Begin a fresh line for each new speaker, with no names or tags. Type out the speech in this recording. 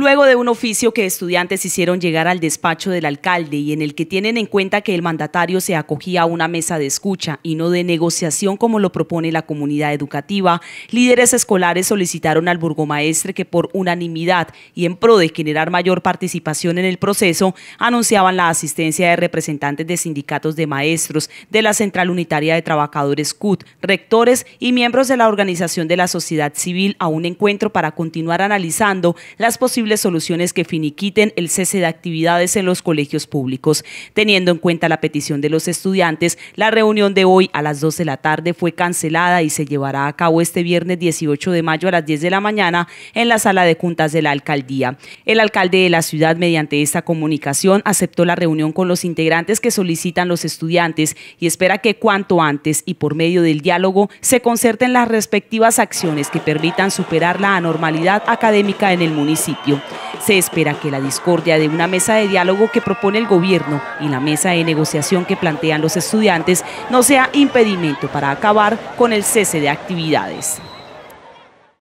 luego de un oficio que estudiantes hicieron llegar al despacho del alcalde y en el que tienen en cuenta que el mandatario se acogía a una mesa de escucha y no de negociación como lo propone la comunidad educativa, líderes escolares solicitaron al burgomaestre que por unanimidad y en pro de generar mayor participación en el proceso, anunciaban la asistencia de representantes de sindicatos de maestros, de la Central Unitaria de Trabajadores CUT, rectores y miembros de la organización de la sociedad civil a un encuentro para continuar analizando las posibilidades soluciones que finiquiten el cese de actividades en los colegios públicos. Teniendo en cuenta la petición de los estudiantes, la reunión de hoy a las 2 de la tarde fue cancelada y se llevará a cabo este viernes 18 de mayo a las 10 de la mañana en la sala de juntas de la alcaldía. El alcalde de la ciudad, mediante esta comunicación, aceptó la reunión con los integrantes que solicitan los estudiantes y espera que cuanto antes y por medio del diálogo se concerten las respectivas acciones que permitan superar la anormalidad académica en el municipio. Se espera que la discordia de una mesa de diálogo que propone el gobierno y la mesa de negociación que plantean los estudiantes no sea impedimento para acabar con el cese de actividades.